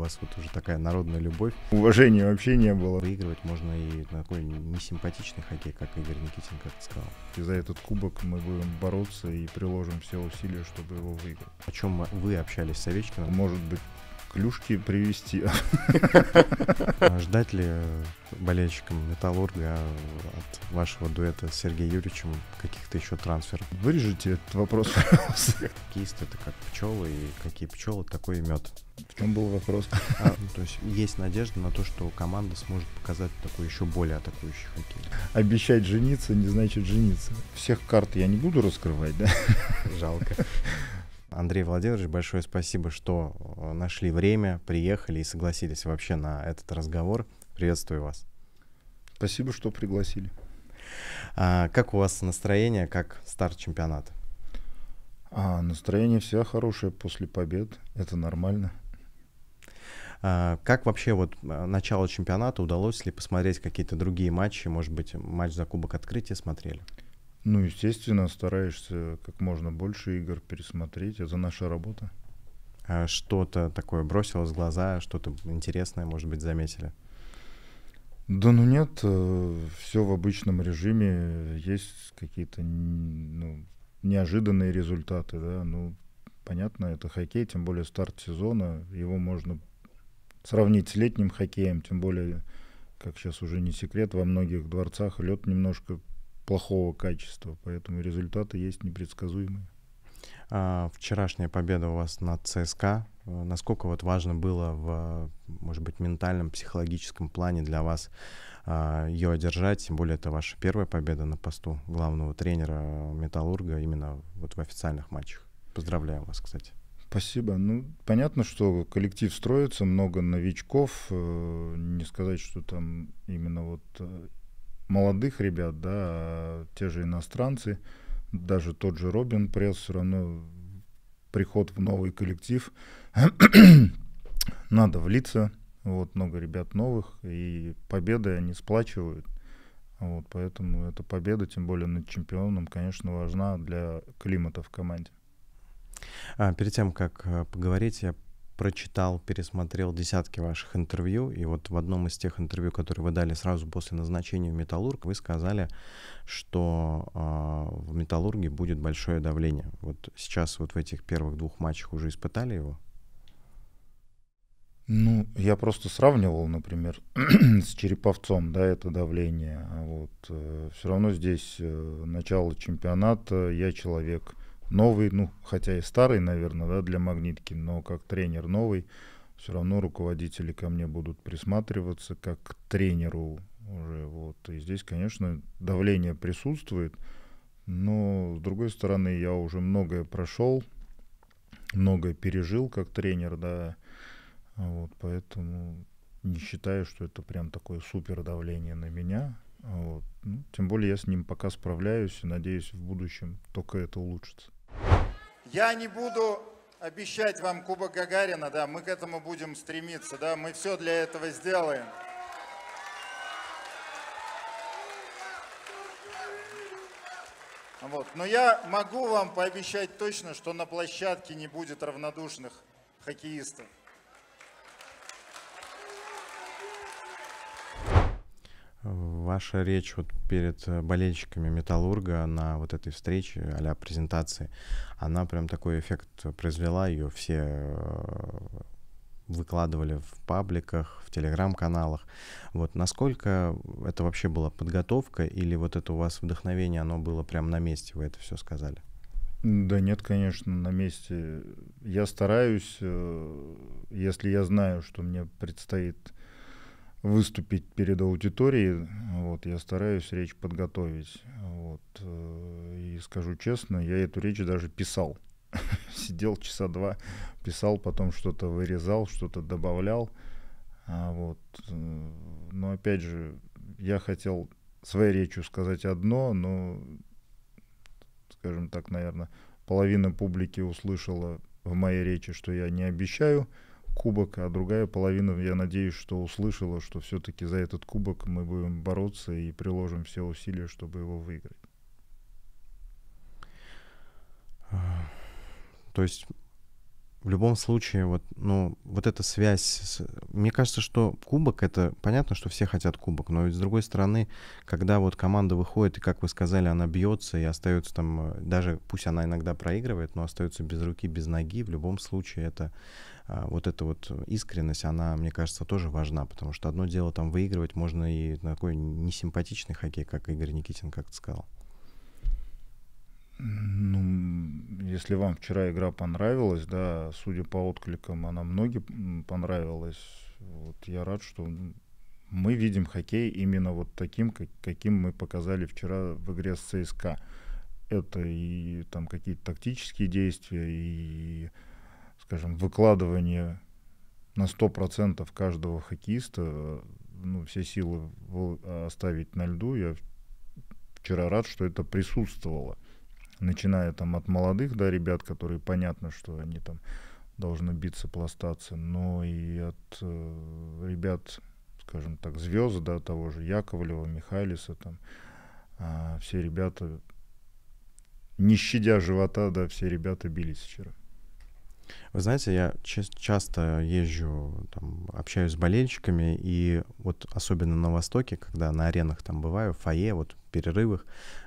У вас вот уже такая народная любовь. Уважения вообще не было. Выигрывать можно и на такой несимпатичный хоккей, как Игорь Никитин как сказал. И за этот кубок мы будем бороться и приложим все усилия, чтобы его выиграть. О чем вы общались с Овечкиным? Может быть, клюшки привести. А ждать ли болельщикам Металлурга от вашего дуэта с Сергеем Юрьевичем каких-то еще трансферов? Вырежите этот вопрос. Кист это как пчелы, и какие пчелы, такой и мед. В чем был вопрос? А, ну, то есть есть надежда на то, что команда сможет показать такой еще более атакующий хоккей. Обещать жениться не значит жениться. Всех карт я не буду раскрывать, да? Жалко. Андрей Владимирович, большое спасибо, что э, нашли время, приехали и согласились вообще на этот разговор. Приветствую вас. Спасибо, что пригласили. А, как у вас настроение, как старт чемпионата? А, настроение всегда хорошее после побед. Это нормально. А, как вообще вот э, начало чемпионата? Удалось ли посмотреть какие-то другие матчи? Может быть, матч за Кубок Открытия смотрели? Ну, естественно, стараешься как можно больше игр пересмотреть. Это а наша работа. А что-то такое бросилось в глаза, что-то интересное, может быть, заметили? Да ну нет, э, все в обычном режиме, есть какие-то ну, неожиданные результаты, да, ну понятно, это хоккей, тем более старт сезона, его можно сравнить с летним хоккеем, тем более, как сейчас уже не секрет, во многих дворцах лед немножко плохого качества, поэтому результаты есть непредсказуемые. А, вчерашняя победа у вас над ЦСКА, а, насколько вот важно было в, может быть, ментальном, психологическом плане для вас а, ее одержать, тем более это ваша первая победа на посту главного тренера Металлурга именно вот в официальных матчах. Поздравляю вас, кстати. Спасибо. Ну, понятно, что коллектив строится, много новичков. Э, не сказать, что там именно вот э, молодых ребят, да, а те же иностранцы, даже тот же Робин Пресс, все равно приход в новый коллектив, надо влиться, вот, много ребят новых, и победы они сплачивают, вот, поэтому эта победа, тем более над чемпионом, конечно, важна для климата в команде. А, перед тем, как э, поговорить, я прочитал, пересмотрел десятки ваших интервью, и вот в одном из тех интервью, которые вы дали сразу после назначения в «Металлург», вы сказали, что э, в «Металлурге» будет большое давление. Вот сейчас вот в этих первых двух матчах уже испытали его? Ну, я просто сравнивал, например, с Череповцом, да, это давление. Вот. Э, Все равно здесь э, начало чемпионата, я человек – новый, ну, хотя и старый, наверное, да, для магнитки, но как тренер новый, все равно руководители ко мне будут присматриваться как к тренеру уже. Вот. И здесь, конечно, давление присутствует, но, с другой стороны, я уже многое прошел, многое пережил как тренер, да, вот, поэтому не считаю, что это прям такое супер давление на меня. Вот. Ну, тем более я с ним пока справляюсь и надеюсь в будущем только это улучшится. Я не буду обещать вам Кубок Гагарина, да, мы к этому будем стремиться, да, мы все для этого сделаем. Вот. Но я могу вам пообещать точно, что на площадке не будет равнодушных хоккеистов. Ваша речь вот перед э, болельщиками «Металлурга» на вот этой встрече, а презентации, она прям такой эффект произвела, ее все э, выкладывали в пабликах, в телеграм-каналах. Вот насколько это вообще была подготовка или вот это у вас вдохновение, оно было прям на месте, вы это все сказали? Да нет, конечно, на месте. Я стараюсь, э, если я знаю, что мне предстоит выступить перед аудиторией. Вот, я стараюсь речь подготовить. Вот, э, и скажу честно, я эту речь даже писал. Сидел часа два, писал, потом что-то вырезал, что-то добавлял. А вот, э, но опять же, я хотел своей речью сказать одно, но, скажем так, наверное, половина публики услышала в моей речи, что я не обещаю – кубок, а другая половина, я надеюсь, что услышала, что все-таки за этот кубок мы будем бороться и приложим все усилия, чтобы его выиграть. То есть в любом случае, вот, ну, вот эта связь... С... Мне кажется, что кубок — это... Понятно, что все хотят кубок, но ведь с другой стороны, когда вот команда выходит, и, как вы сказали, она бьется и остается там... Э, даже пусть она иногда проигрывает, но остается без руки, без ноги, в любом случае это... А, вот эта вот искренность, она, мне кажется, тоже важна, потому что одно дело там выигрывать можно и на такой несимпатичный хоккей, как Игорь Никитин как-то сказал. Ну, если вам вчера игра понравилась, да, судя по откликам, она многим понравилась. Вот я рад, что мы видим хоккей именно вот таким, как, каким мы показали вчера в игре с ЦСКА. Это и там какие-то тактические действия, и, скажем, выкладывание на 100% каждого хоккеиста, ну, все силы э, оставить на льду. Я вчера рад, что это присутствовало начиная там от молодых, да, ребят, которые понятно, что они там должны биться, пластаться, но и от э, ребят, скажем так, звезд, да, того же Яковлева, Михайлиса, там, э, все ребята, не щадя живота, да, все ребята бились вчера. Вы знаете, я часто езжу, там, общаюсь с болельщиками, и вот особенно на Востоке, когда на аренах там бываю, в фойе, вот в перерывах,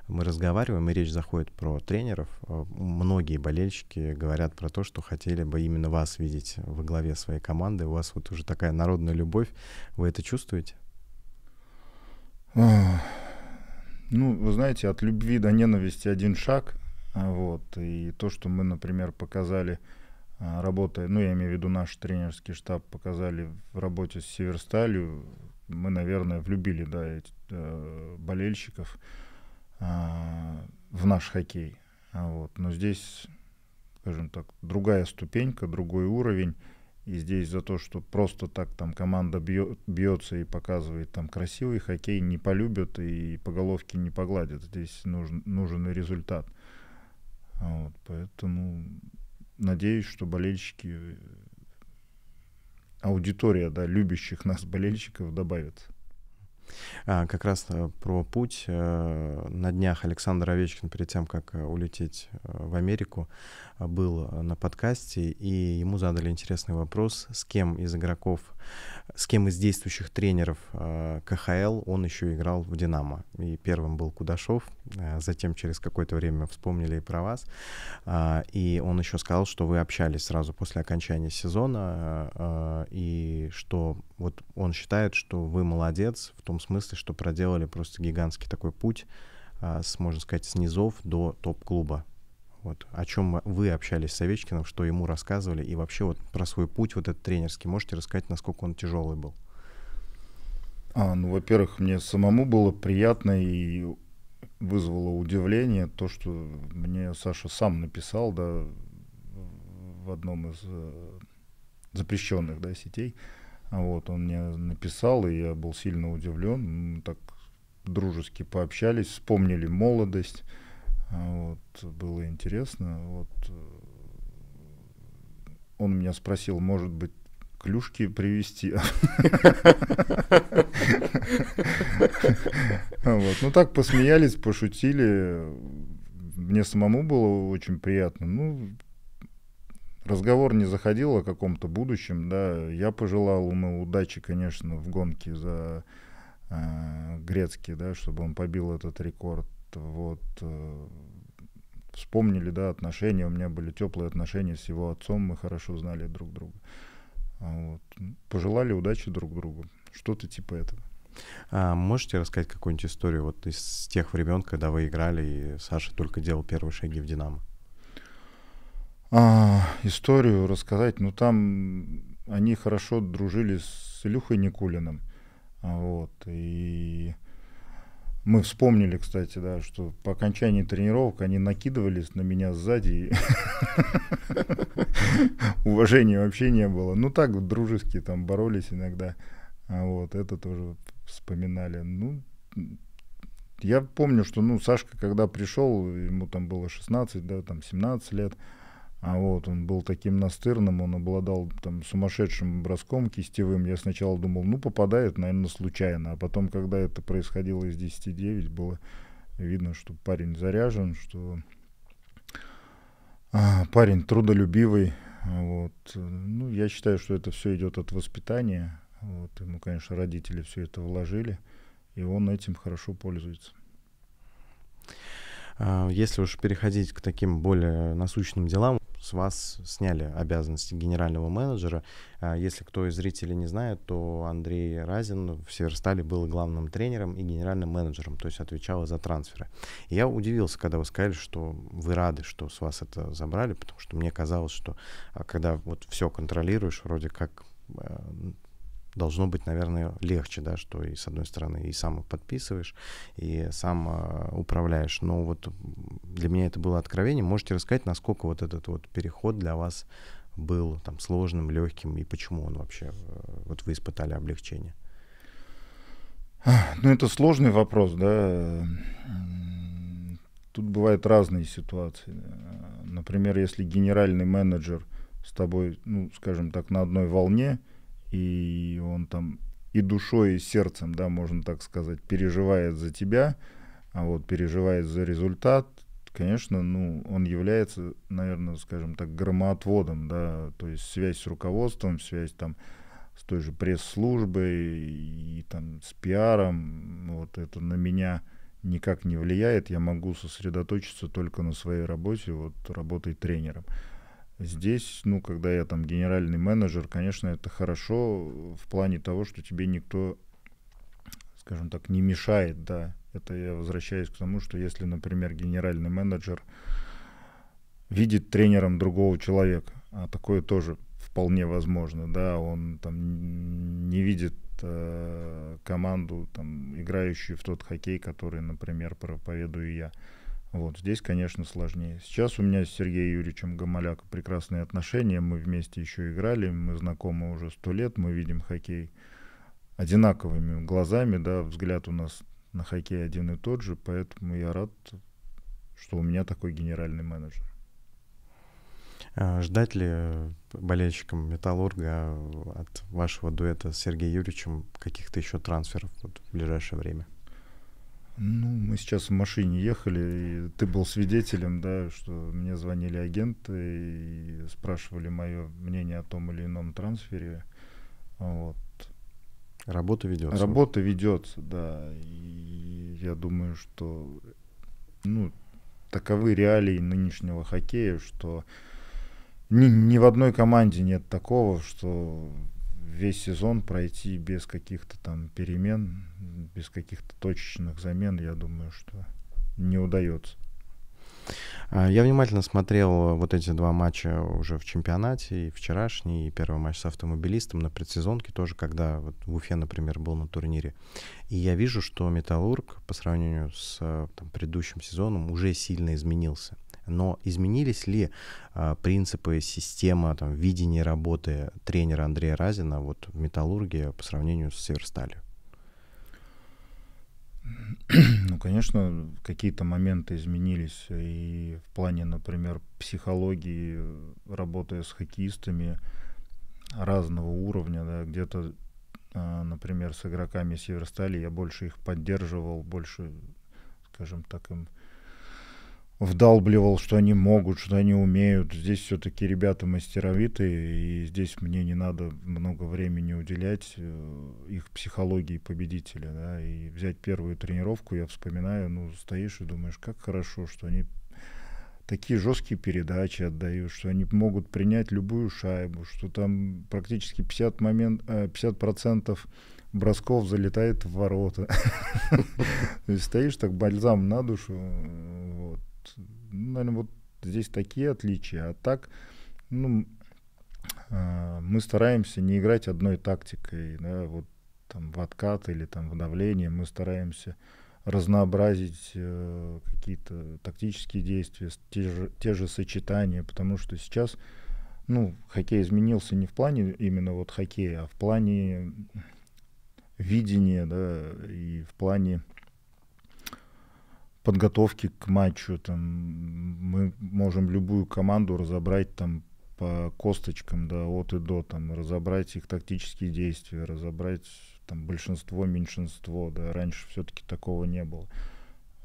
мы разговариваем, и речь заходит про тренеров. Э, многие болельщики говорят про то, что хотели бы именно вас видеть во главе своей команды. У вас вот уже такая народная любовь. Вы это чувствуете? Ну, вы знаете, от любви до ненависти один шаг. А вот. И то, что мы, например, показали а, работая, ну я имею в виду наш тренерский штаб, показали в работе с Северсталью, мы, наверное, влюбили да, этих э, болельщиков э, в наш хоккей. А вот. Но здесь, скажем так, другая ступенька, другой уровень. И здесь за то, что просто так там команда бьет, бьется и показывает там красивый хоккей, не полюбят и по головке не погладят. Здесь нужен, нужен и результат. Вот, поэтому надеюсь, что болельщики, э, аудитория да, любящих нас болельщиков добавится. А, как раз э, про путь. Э, на днях Александр Овечкин, перед тем, как э, улететь в Америку, был на подкасте, и ему задали интересный вопрос, с кем из игроков, с кем из действующих тренеров КХЛ он еще играл в «Динамо». И первым был Кудашов, затем через какое-то время вспомнили и про вас. А, и он еще сказал, что вы общались сразу после окончания сезона, и что вот он считает, что вы молодец в том смысле, что проделали просто гигантский такой путь, а, с, можно сказать, с низов до топ-клуба. Вот. О чем вы общались с Овечкиным, что ему рассказывали, и вообще вот про свой путь вот этот тренерский можете рассказать, насколько он тяжелый был? А, ну, во-первых, мне самому было приятно и вызвало удивление то, что мне Саша сам написал, да, в одном из э, запрещенных да, сетей, вот, он мне написал, и я был сильно удивлен. Мы так дружески пообщались, вспомнили молодость. Вот, было интересно. Вот, э, он меня спросил, может быть, клюшки привезти. вот. Ну так посмеялись, пошутили. Мне самому было очень приятно. Ну, Разговор не заходил о каком-то будущем, да. Я пожелал ему удачи, конечно, в гонке за э, Грецкий, да, чтобы он побил этот рекорд. Вот э, вспомнили, да, отношения. У меня были теплые отношения с его отцом, мы хорошо знали друг друга. А вот. Пожелали удачи друг другу. Что-то типа этого. А можете рассказать какую-нибудь историю вот из тех времен, когда вы играли, и Саша только делал первые шаги в «Динамо»? а, историю рассказать. Ну, там они хорошо дружили с Илюхой Никулиным. А, вот. И мы вспомнили, кстати, да, что по окончании тренировок они накидывались на меня сзади. Уважения вообще не было. Ну так, дружески там боролись иногда. А вот, это тоже вспоминали. Ну, я помню, что, ну, Сашка, когда пришел, ему там было 16, да, там 17 лет, а вот он был таким настырным, он обладал там сумасшедшим броском кистевым. Я сначала думал, ну попадает, наверное, случайно. А потом, когда это происходило из 10-9, было видно, что парень заряжен, что а, парень трудолюбивый. Вот. Ну, я считаю, что это все идет от воспитания. Вот. Ему, конечно, родители все это вложили, и он этим хорошо пользуется. А, если уж переходить к таким более насущным делам, с вас сняли обязанности генерального менеджера. А, если кто из зрителей не знает, то Андрей Разин в Северстале был главным тренером и генеральным менеджером, то есть отвечал за трансферы. И я удивился, когда вы сказали, что вы рады, что с вас это забрали, потому что мне казалось, что а, когда вот все контролируешь, вроде как а, должно быть, наверное, легче, да, что и с одной стороны и сам подписываешь, и сам управляешь. Но вот для меня это было откровение. Можете рассказать, насколько вот этот вот переход для вас был там сложным, легким, и почему он вообще, э, вот вы испытали облегчение? Ну, это сложный вопрос, да. Тут бывают разные ситуации. Например, если генеральный менеджер с тобой, ну, скажем так, на одной волне, и он там и душой, и сердцем, да, можно так сказать, переживает за тебя, а вот переживает за результат, конечно, ну, он является, наверное, скажем так, громоотводом, да, то есть связь с руководством, связь там с той же пресс-службой и, и там с пиаром, вот это на меня никак не влияет, я могу сосредоточиться только на своей работе, вот работой тренером. Здесь, ну, когда я там генеральный менеджер, конечно, это хорошо в плане того, что тебе никто, скажем так, не мешает, да, это я возвращаюсь к тому, что если, например, генеральный менеджер видит тренером другого человека, а такое тоже вполне возможно, да, он там не видит э, команду, там, играющую в тот хоккей, который, например, проповедую я. Вот здесь, конечно, сложнее. Сейчас у меня с Сергеем Юрьевичем Гамаляко прекрасные отношения, мы вместе еще играли, мы знакомы уже сто лет, мы видим хоккей одинаковыми глазами, да, взгляд у нас на хоккей один и тот же, поэтому я рад, что у меня такой генеральный менеджер. А ждать ли болельщикам «Металлурга» от вашего дуэта с Сергеем Юрьевичем каких-то еще трансферов вот в ближайшее время? Ну, мы сейчас в машине ехали, и ты был свидетелем, да, что мне звонили агенты и спрашивали мое мнение о том или ином трансфере. Вот. Работа ведется. Работа ведется, да. И я думаю, что ну, таковы реалии нынешнего хоккея, что ни, ни в одной команде нет такого, что весь сезон пройти без каких-то там перемен, без каких-то точечных замен, я думаю, что не удается. А, я внимательно смотрел э, вот эти два матча уже в чемпионате, и вчерашний, и первый матч с автомобилистом на предсезонке тоже, когда вот в Уфе, например, был на турнире. И я вижу, что Металлург по сравнению с э, там, предыдущим сезоном уже сильно изменился. Но изменились ли а, принципы, система, там, видение работы тренера Андрея Разина вот в Металлурге по сравнению с Северсталью? Ну, конечно, какие-то моменты изменились и в плане, например, психологии, работая с хоккеистами разного уровня, да, где-то, а, например, с игроками Северстали я больше их поддерживал, больше, скажем так, им вдалбливал, что они могут, что они умеют. Здесь все-таки ребята мастеровитые, и здесь мне не надо много времени уделять э, их психологии победителя. Да? И взять первую тренировку, я вспоминаю, ну, стоишь и думаешь, как хорошо, что они такие жесткие передачи отдают, что они могут принять любую шайбу, что там практически 50%, момент, 50 э, процентов бросков залетает в ворота. То есть стоишь так бальзам на душу. Э, наверное, вот здесь такие отличия. А так, ну, э, мы стараемся не играть одной тактикой, да, вот там в откат или там в давление. Мы стараемся разнообразить э, какие-то тактические действия, те же, те же сочетания, потому что сейчас, ну, хоккей изменился не в плане именно вот хоккея, а в плане видения, да, и в плане подготовки к матчу. Там, мы можем любую команду разобрать там, по косточкам, да, от и до, там, разобрать их тактические действия, разобрать там, большинство, меньшинство. Да. Раньше все-таки такого не было.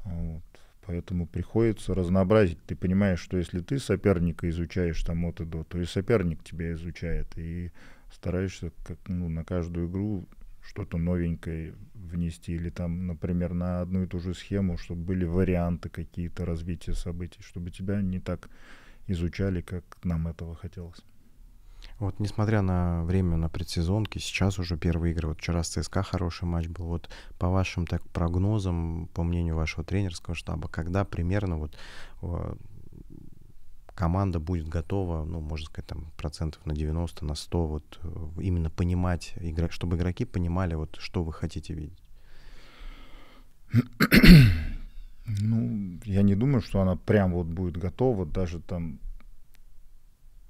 Вот. Поэтому приходится разнообразить. Ты понимаешь, что если ты соперника изучаешь там от и до, то и соперник тебя изучает. И стараешься как, ну, на каждую игру что-то новенькое внести, или там, например, на одну и ту же схему, чтобы были варианты какие-то развития событий, чтобы тебя не так изучали, как нам этого хотелось. Вот, несмотря на время на предсезонке, сейчас уже первые игры. Вот вчера с ЦСКА хороший матч был. Вот по вашим так прогнозам, по мнению вашего тренерского штаба, когда примерно вот э, команда будет готова, ну, можно сказать, там, процентов на 90, на 100, вот, э, именно понимать, игра, чтобы игроки понимали, вот, что вы хотите видеть? Ну, я не думаю, что она прям вот будет готова, даже там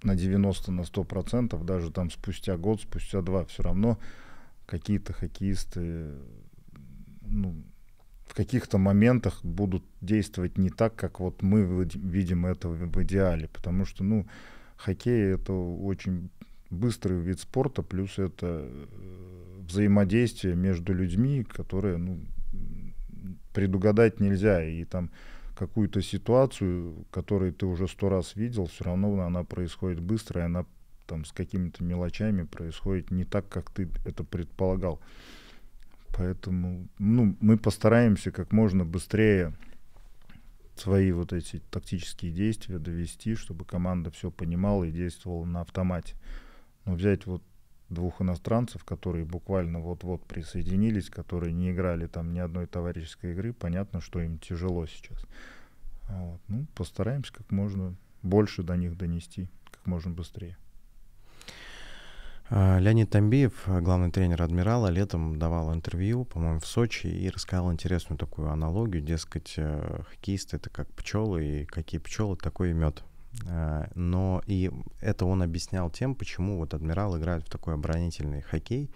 на 90, на 100 процентов, даже там спустя год, спустя два, все равно какие-то хоккеисты, ну, в каких-то моментах будут действовать не так, как вот мы видим это в идеале, потому что, ну, хоккей это очень быстрый вид спорта, плюс это э, взаимодействие между людьми, которое, ну, предугадать нельзя, и там какую-то ситуацию, которую ты уже сто раз видел, все равно она происходит быстро, и она там с какими-то мелочами происходит не так, как ты это предполагал. Поэтому ну, мы постараемся как можно быстрее свои вот эти тактические действия довести, чтобы команда все понимала и действовала на автомате. Но взять вот двух иностранцев, которые буквально вот-вот присоединились, которые не играли там ни одной товарищеской игры, понятно, что им тяжело сейчас. Вот. Ну, постараемся как можно больше до них донести, как можно быстрее. А, Леонид Тамбиев, а, главный тренер «Адмирала», летом давал интервью, по-моему, в Сочи, и рассказал интересную такую аналогию, дескать, э, хоккеисты — это как пчелы, и какие пчелы, такой и мед. Э, но и это он объяснял тем, почему вот адмирал играет в такой оборонительный хоккей.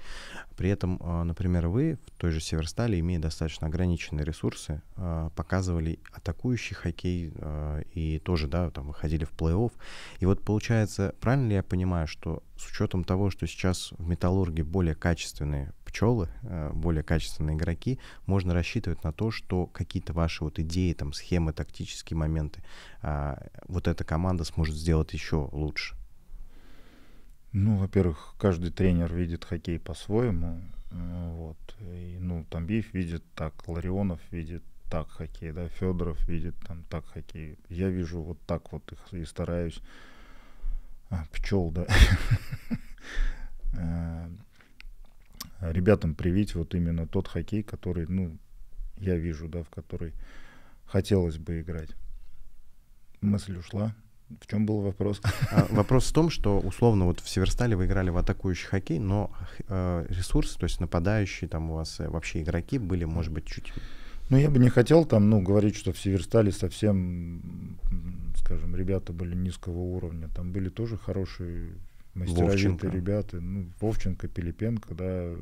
При этом, э, например, вы в той же Северстале, имея достаточно ограниченные ресурсы, э, показывали атакующий хоккей и тоже, да, там выходили в плей-офф. И вот получается, правильно ли я понимаю, что с учетом того, что сейчас в металлурге более качественные пчелы, э, более качественные игроки, можно рассчитывать на то, что какие-то ваши вот идеи, там, схемы, тактические моменты, а, вот эта команда сможет сделать еще лучше? Ну, во-первых, каждый тренер видит хоккей по-своему. Э, вот. И, ну, Тамбиев видит так, Ларионов видит так хоккей, да, Федоров видит там так хоккей. Я вижу вот так вот их и стараюсь. А, пчел, да. Э, ребятам привить вот именно тот хоккей, который, ну, я вижу, да, в который хотелось бы играть. Мысль ушла. В чем был вопрос? А, вопрос в том, что условно вот в Северстале вы играли в атакующий хоккей, но э, ресурсы, то есть нападающие там у вас э, вообще игроки были, может быть, чуть... Ну, я бы не хотел там, ну, говорить, что в Северстале совсем, скажем, ребята были низкого уровня. Там были тоже хорошие мастеровитые ребята, ну, Вовченко, Пилипенко, да,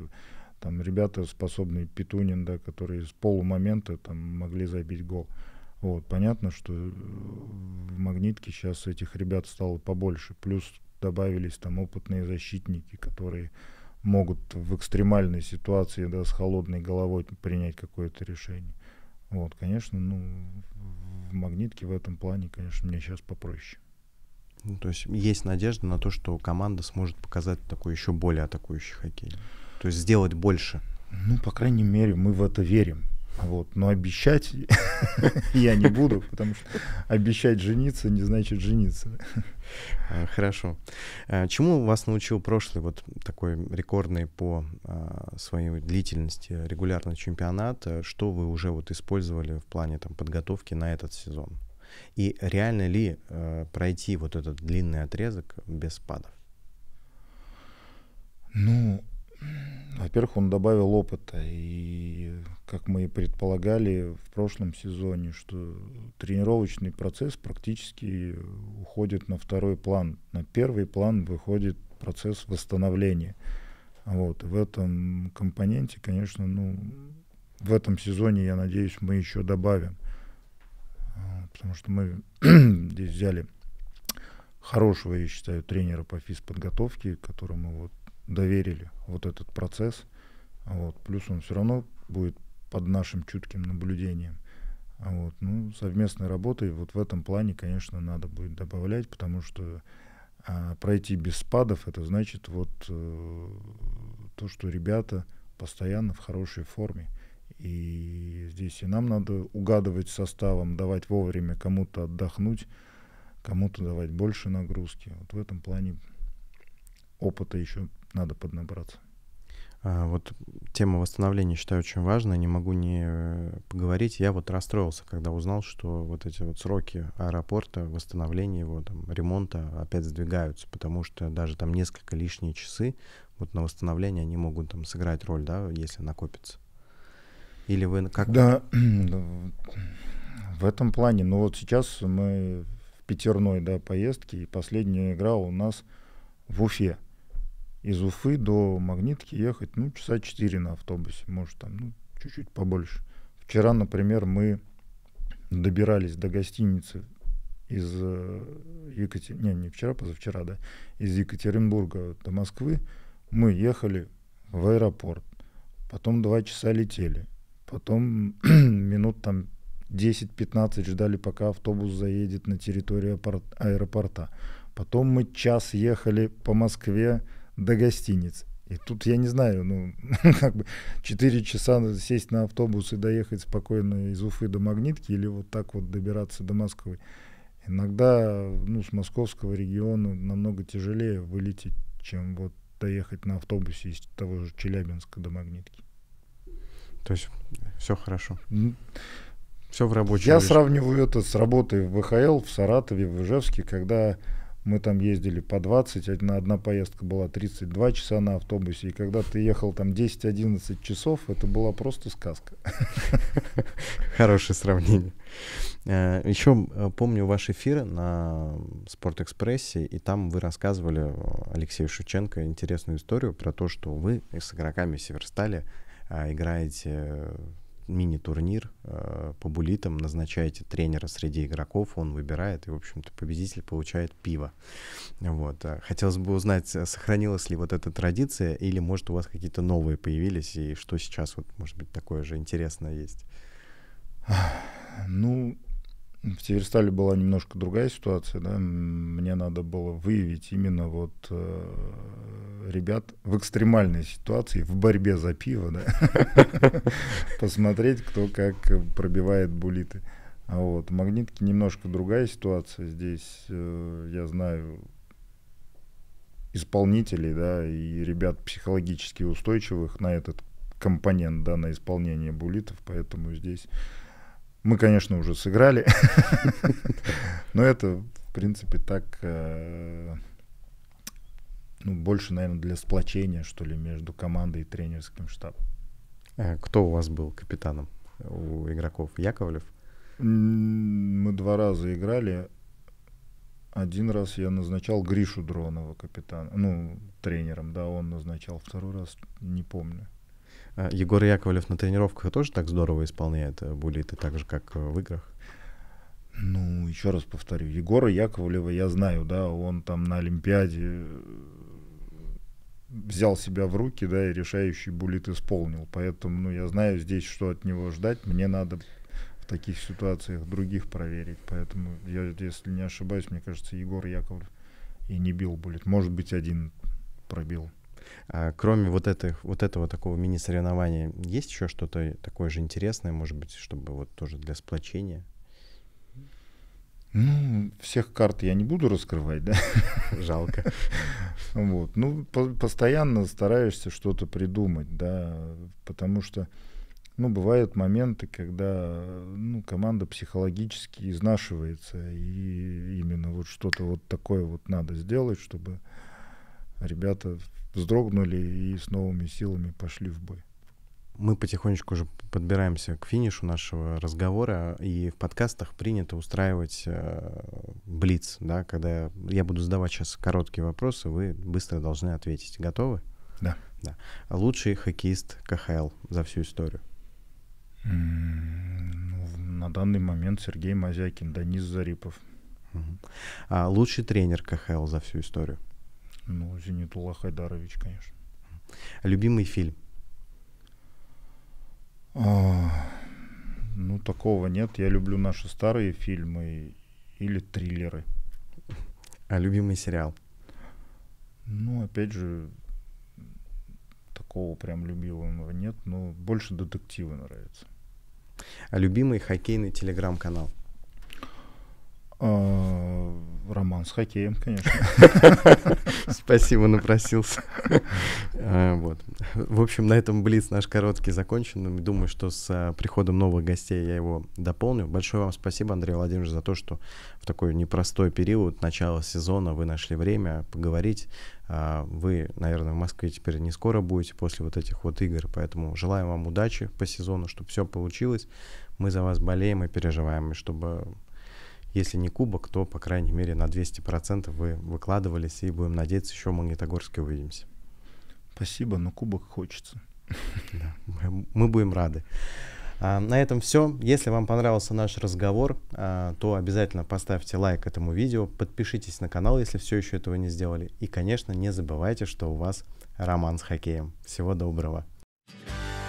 там ребята способные, Петунин, да, которые с полумомента там могли забить гол. Вот, понятно, что э, в «Магнитке» сейчас этих ребят стало побольше, плюс добавились там опытные защитники, которые могут в экстремальной ситуации, да, с холодной головой принять какое-то решение. Вот, конечно, ну, в «Магнитке» в этом плане, конечно, мне сейчас попроще. Ну, то есть есть надежда на то, что команда сможет показать такой еще более атакующий хоккей. То есть сделать больше. Ну, по крайней мере, мы в это верим. Вот. Но обещать я не буду, потому что обещать жениться не значит жениться. А, хорошо. А, чему вас научил прошлый вот такой рекордный по а, своей длительности регулярный чемпионат? Что вы уже вот использовали в плане там, подготовки на этот сезон? И реально ли э, пройти вот этот длинный отрезок без спадов? Ну, во-первых, он добавил опыта. И, как мы и предполагали в прошлом сезоне, что тренировочный процесс практически уходит на второй план. На первый план выходит процесс восстановления. Вот. В этом компоненте, конечно, ну, в этом сезоне, я надеюсь, мы еще добавим потому что мы здесь взяли хорошего, я считаю, тренера по физподготовке, которому вот доверили вот этот процесс. Вот. Плюс он все равно будет под нашим чутким наблюдением. Вот. Ну, совместной работой вот в этом плане, конечно, надо будет добавлять, потому что а, пройти без спадов, это значит вот э, то, что ребята постоянно в хорошей форме. И здесь и нам надо угадывать составом, давать вовремя кому-то отдохнуть, кому-то давать больше нагрузки. Вот в этом плане опыта еще надо поднабраться. А, вот тема восстановления считаю очень важной, не могу не э, поговорить. Я вот расстроился, когда узнал, что вот эти вот сроки аэропорта, восстановления его, там, ремонта опять сдвигаются, потому что даже там несколько лишние часы вот на восстановление они могут там сыграть роль, да, если накопится. Или вы как? Да, ну, в этом плане. Но ну, вот сейчас мы в пятерной да, поездке, и последняя игра у нас в Уфе. Из Уфы до Магнитки ехать, ну, часа четыре на автобусе, может, там, ну, чуть-чуть побольше. Вчера, например, мы добирались до гостиницы из э, Екатеринбурга, не, не вчера, позавчера, да, из Екатеринбурга до Москвы, мы ехали в аэропорт, потом два часа летели, Потом минут там 10-15 ждали, пока автобус заедет на территорию аэропорта. Потом мы час ехали по Москве до гостиницы. И тут я не знаю, ну, как бы 4 часа сесть на автобус и доехать спокойно из Уфы до Магнитки или вот так вот добираться до Москвы. Иногда, ну, с московского региона намного тяжелее вылететь, чем вот доехать на автобусе из того же Челябинска до Магнитки. То есть все хорошо. Все в рабочем. Я режиме. сравниваю это с работой в ВХЛ, в Саратове, в Ижевске, когда мы там ездили по 20, одна, одна поездка была 32 часа на автобусе, и когда ты ехал там 10-11 часов, это была просто сказка. Хорошее сравнение. Э, Еще э, помню ваш эфир на Спортэкспрессе, и там вы рассказывали э, Алексею Шученко интересную историю про то, что вы с игроками Северстали а, играете э, мини-турнир э, по булитам, назначаете тренера среди игроков, он выбирает, и, в общем-то, победитель получает пиво. Вот. А хотелось бы узнать, э, сохранилась ли вот эта традиция, или, может, у вас какие-то новые появились, и что сейчас, вот, может быть, такое же интересное есть? Ну, в Северстале была немножко другая ситуация, да, мне надо было выявить именно вот э, ребят в экстремальной ситуации, в борьбе за пиво, да, посмотреть, кто как пробивает булиты. А вот магнитки немножко другая ситуация. Здесь э, я знаю исполнителей, да, и ребят психологически устойчивых на этот компонент, да, на исполнение булитов, поэтому здесь мы, конечно, уже сыграли, но это, в принципе, так э, ну, больше, наверное, для сплочения, что ли, между командой и тренерским штабом. А кто у вас был капитаном у игроков? Яковлев? Мы два раза играли. Один раз я назначал Гришу Дронова капитана, ну, тренером, да, он назначал. Второй раз не помню. Э, Егор Яковлев на тренировках тоже так здорово исполняет э, булиты, так же, как э, в играх? Ну, еще раз повторю, Егора Яковлева я знаю, да, он там на Олимпиаде взял себя в руки, да, и решающий булит исполнил. Поэтому, ну, я знаю здесь, что от него ждать. Мне надо в таких ситуациях других проверить. Поэтому, я, если не ошибаюсь, мне кажется, Егор Яковлев и не бил булит. Может быть, один пробил. А кроме вот, этих, вот этого такого мини-соревнования, есть еще что-то такое же интересное, может быть, чтобы вот тоже для сплочения? Ну, всех карт я не буду раскрывать, да? Жалко. Вот. Ну, постоянно стараешься что-то придумать, да, потому что, ну, бывают моменты, когда, ну, команда психологически изнашивается, и именно вот что-то вот такое вот надо сделать, чтобы ребята вздрогнули и с новыми силами пошли в бой. Мы потихонечку уже подбираемся к финишу нашего разговора, и в подкастах принято устраивать э, блиц, да, когда я буду задавать сейчас короткие вопросы, вы быстро должны ответить. Готовы? Да. да. Лучший хоккеист КХЛ за всю историю? Ну, на данный момент Сергей Мазякин, Денис Зарипов. Угу. А лучший тренер КХЛ за всю историю? Ну, Зенитулла Хайдарович, конечно. Любимый фильм? А, ну, такого нет. Я люблю наши старые фильмы или триллеры. А любимый сериал? Ну, опять же, такого прям любимого нет, но больше детективы нравятся. А любимый хоккейный телеграм-канал? Э, роман с хоккеем, конечно. Спасибо, напросился. А, вот. В общем, на этом Блиц наш короткий закончен. Думаю, что с а, приходом новых гостей я его дополню. Большое вам спасибо, Андрей Владимирович, за то, что в такой непростой период, начала сезона, вы нашли время поговорить. А, вы, наверное, в Москве теперь не скоро будете после вот этих вот игр, поэтому желаем вам удачи по сезону, чтобы все получилось. Мы за вас болеем и переживаем, и чтобы если не кубок, то, по крайней мере, на 200% вы выкладывались, и будем надеяться, еще в Магнитогорске увидимся. Спасибо, но кубок хочется. Да, мы будем рады. А, на этом все. Если вам понравился наш разговор, а, то обязательно поставьте лайк этому видео, подпишитесь на канал, если все еще этого не сделали. И, конечно, не забывайте, что у вас роман с хоккеем. Всего доброго. thank